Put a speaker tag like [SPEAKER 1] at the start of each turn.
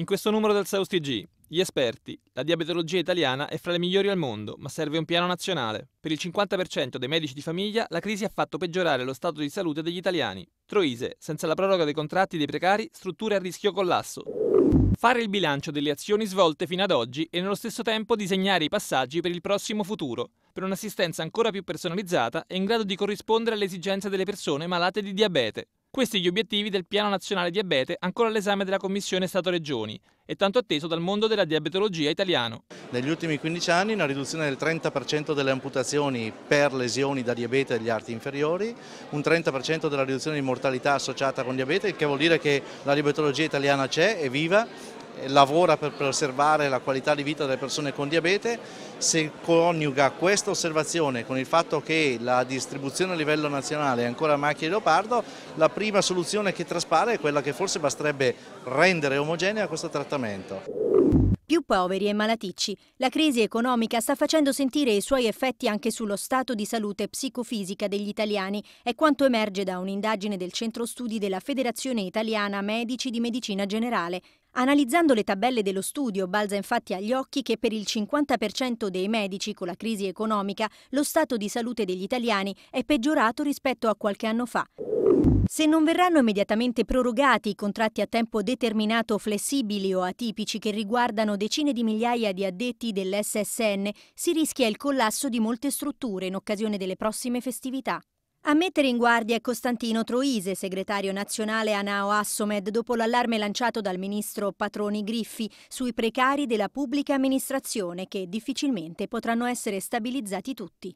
[SPEAKER 1] In questo numero del South TG, gli esperti, la diabetologia italiana è fra le migliori al mondo, ma serve un piano nazionale. Per il 50% dei medici di famiglia la crisi ha fatto peggiorare lo stato di salute degli italiani. Troise, senza la proroga dei contratti dei precari, strutture a rischio collasso. Fare il bilancio delle azioni svolte fino ad oggi e nello stesso tempo disegnare i passaggi per il prossimo futuro, per un'assistenza ancora più personalizzata e in grado di corrispondere alle esigenze delle persone malate di diabete. Questi gli obiettivi del Piano Nazionale Diabete ancora all'esame della Commissione Stato-Regioni e tanto atteso
[SPEAKER 2] dal mondo della diabetologia italiano. Negli ultimi 15 anni una riduzione del 30% delle amputazioni per lesioni da diabete degli arti inferiori, un 30% della riduzione di mortalità associata con diabete, il che vuol dire che la diabetologia italiana c'è, è viva eh, lavora per preservare la qualità di vita delle persone con diabete, se coniuga questa osservazione con il fatto che la distribuzione a livello nazionale è ancora macchia di leopardo, la prima soluzione che traspare è quella che forse basterebbe rendere omogenea questo trattamento.
[SPEAKER 3] Più poveri e malaticci, la crisi economica sta facendo sentire i suoi effetti anche sullo stato di salute psicofisica degli italiani, è quanto emerge da un'indagine del Centro Studi della Federazione Italiana Medici di Medicina Generale. Analizzando le tabelle dello studio, balza infatti agli occhi che per il 50% dei medici con la crisi economica lo stato di salute degli italiani è peggiorato rispetto a qualche anno fa. Se non verranno immediatamente prorogati i contratti a tempo determinato flessibili o atipici che riguardano decine di migliaia di addetti dell'SSN, si rischia il collasso di molte strutture in occasione delle prossime festività. A mettere in guardia è Costantino Troise, segretario nazionale ANAO Assomed, dopo l'allarme lanciato dal ministro Patroni Griffi sui precari della pubblica amministrazione che difficilmente potranno essere stabilizzati tutti.